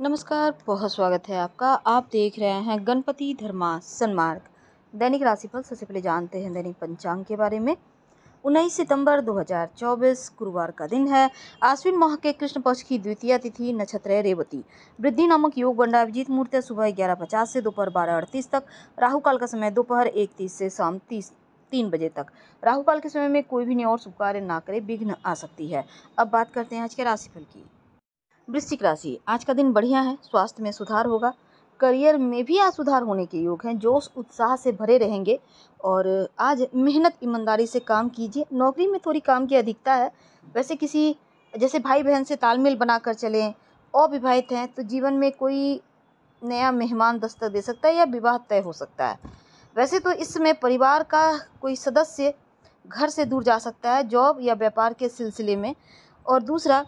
नमस्कार बहुत स्वागत है आपका आप देख रहे हैं गणपति धर्मा सन्मार्ग दैनिक राशिफल सबसे पहले जानते हैं दैनिक पंचांग के बारे में उन्नीस सितंबर 2024 गुरुवार का दिन है आश्विन माह के कृष्ण पक्ष की द्वितीय तिथि नक्षत्र रेवती वृद्धि नामक योग बंडा अभिजीत मुहूर्त सुबह ग्यारह पचास से दोपहर बारह अड़तीस तक राहु काल का समय दोपहर एक तीस से शाम तीस तीन बजे तक राहु काल के समय में कोई भी नहीं और शुभ कार्य ना करे विघ्न आ सकती है अब बात करते हैं आज के राशिफल की वृश्चिक राशि आज का दिन बढ़िया है स्वास्थ्य में सुधार होगा करियर में भी आज सुधार होने के योग हैं जोश उत्साह से भरे रहेंगे और आज मेहनत ईमानदारी से काम कीजिए नौकरी में थोड़ी काम की अधिकता है वैसे किसी जैसे भाई बहन से तालमेल बनाकर चलें अविवाहित हैं तो जीवन में कोई नया मेहमान दस्तक दे सकता है या विवाह तय हो सकता है वैसे तो इस समय परिवार का कोई सदस्य घर से दूर जा सकता है जॉब या व्यापार के सिलसिले में और दूसरा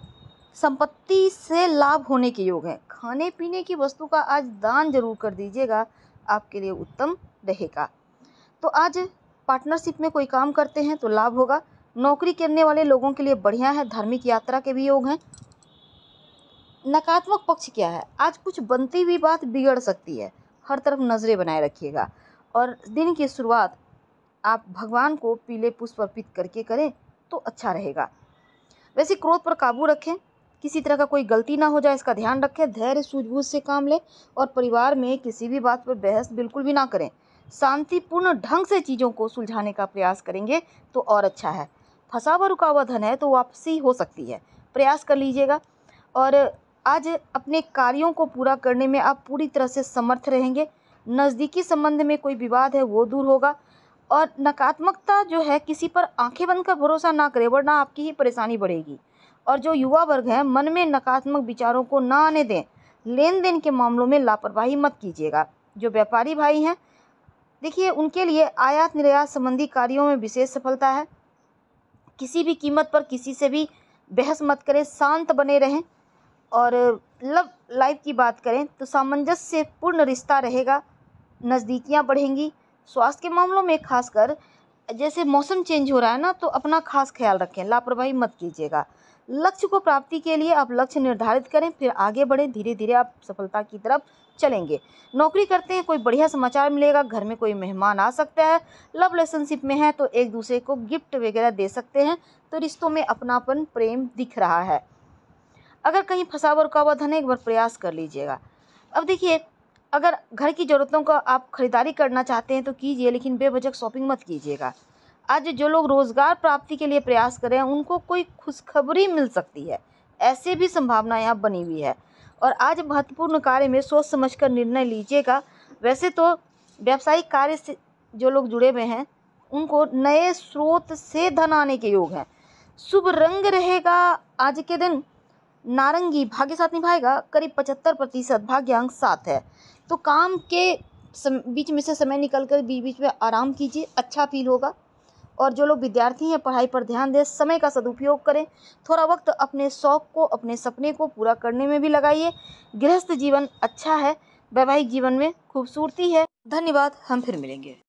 संपत्ति से लाभ होने के योग है खाने पीने की वस्तु का आज दान जरूर कर दीजिएगा आपके लिए उत्तम रहेगा तो आज पार्टनरशिप में कोई काम करते हैं तो लाभ होगा नौकरी करने वाले लोगों के लिए बढ़िया है धार्मिक यात्रा के भी योग हैं नकारात्मक पक्ष क्या है आज कुछ बनती हुई बात बिगड़ सकती है हर तरफ नज़रें बनाए रखिएगा और दिन की शुरुआत आप भगवान को पीले पुष्प अर्पित करके करें तो अच्छा रहेगा वैसे क्रोध पर काबू रखें किसी तरह का कोई गलती ना हो जाए इसका ध्यान रखें धैर्य सूझबूझ से काम लें और परिवार में किसी भी बात पर बहस बिल्कुल भी ना करें शांतिपूर्ण ढंग से चीज़ों को सुलझाने का प्रयास करेंगे तो और अच्छा है फंसा हुआ रुका हुआ धन है तो वापसी हो सकती है प्रयास कर लीजिएगा और आज अपने कार्यों को पूरा करने में आप पूरी तरह से समर्थ रहेंगे नज़दीकी संबंध में कोई विवाद है वो दूर होगा और नकारात्मकता जो है किसी पर आँखें बंद कर भरोसा ना करें वरना आपकी ही परेशानी बढ़ेगी और जो युवा वर्ग है मन में नकारात्मक विचारों को ना आने दें लेन देन के मामलों में लापरवाही मत कीजिएगा जो व्यापारी भाई हैं देखिए उनके लिए आयात निर्यात संबंधी कार्यों में विशेष सफलता है किसी भी कीमत पर किसी से भी बहस मत करें शांत बने रहें और लव लाइफ की बात करें तो सामंजस्य पूर्ण रिश्ता रहेगा नज़दीकियाँ बढ़ेंगी स्वास्थ्य के मामलों में खासकर जैसे मौसम चेंज हो रहा है ना तो अपना खास ख्याल रखें लापरवाही मत कीजिएगा लक्ष्य को प्राप्ति के लिए आप लक्ष्य निर्धारित करें फिर आगे बढ़ें धीरे धीरे आप सफलता की तरफ चलेंगे नौकरी करते हैं कोई बढ़िया समाचार मिलेगा घर में कोई मेहमान आ सकता है लव रिलेशनशिप में है तो एक दूसरे को गिफ्ट वगैरह दे सकते हैं तो रिश्तों में अपनापन प्रेम दिख रहा है अगर कहीं फंसा और रुका हुआ धन एक बार प्रयास कर लीजिएगा अब देखिए अगर घर की ज़रूरतों का आप ख़रीदारी करना चाहते हैं तो कीजिए लेकिन बेवजह शॉपिंग मत कीजिएगा आज जो लोग रोज़गार प्राप्ति के लिए प्रयास कर रहे हैं उनको कोई खुशखबरी मिल सकती है ऐसे भी संभावनाएं यहाँ बनी हुई है और आज महत्वपूर्ण कार्य में सोच समझ कर निर्णय लीजिएगा वैसे तो व्यावसायिक कार्य से जो लोग जुड़े हुए हैं उनको नए स्रोत से धन आने के योग हैं शुभ रंग रहेगा आज के दिन नारंगी भाग्य साथ निभाएगा करीब पचहत्तर प्रतिशत भाग्यांक साथ है तो काम के सम, बीच में से समय निकल कर बीच बीच में आराम कीजिए अच्छा फील होगा और जो लोग विद्यार्थी हैं पढ़ाई पर ध्यान दें समय का सदुपयोग करें थोड़ा वक्त अपने शौक़ को अपने सपने को पूरा करने में भी लगाइए गृहस्थ जीवन अच्छा है वैवाहिक जीवन में खूबसूरती है धन्यवाद हम फिर मिलेंगे